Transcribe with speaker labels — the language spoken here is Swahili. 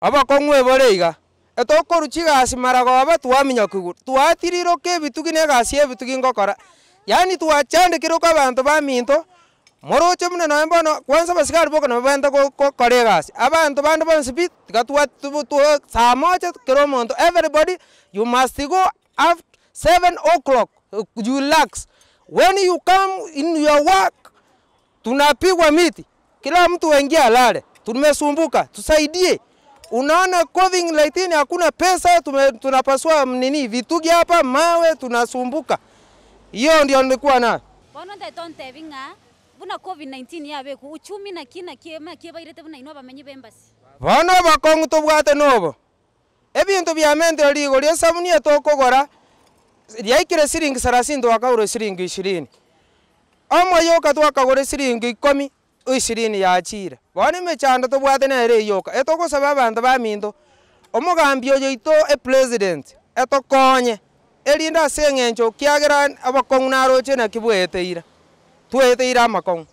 Speaker 1: aba kongwe bore iga chiga egasi marago aba tuwa tuwa twaminya kigora bitugi ebitugi na egasi ebitugi ngokora kiro twachandekiroka abanto ba minto moroche muna noe bono kwanza abasikari boka nabo baente gokora egasi abanto bande bonsi tuwa iga saa moja kiro omonto everybody you must go after seven o'clock you relax when you come in your work tunapigwa miti kila mtu wengia alale tumesumbuka tusaidie Unaona COVID 19 hakuna pesa, tume, tunapasua nini vitugi hapa mawe, tunasumbuka. Hiyo ndio nilikuwa na. nayo
Speaker 2: bononde tonte binga buna COVID 19 yabe ku uchumi na kina kema kieba irete buna inoba menye bembasi
Speaker 1: bono to bwate nobo ebintu biamente ligo lya sabuni Ya ikire siringi sarasini twakaurwe siringi 20. omwe yoka twakagore siringi 10 ishirini yachire bono emechando tobwate nere eyoka etogosaba abanto baminto omogambi oyo ito epresident etokonye erinde ase eng'encho kiagera abakong'u naroche naki bweteire tweteire amakong'u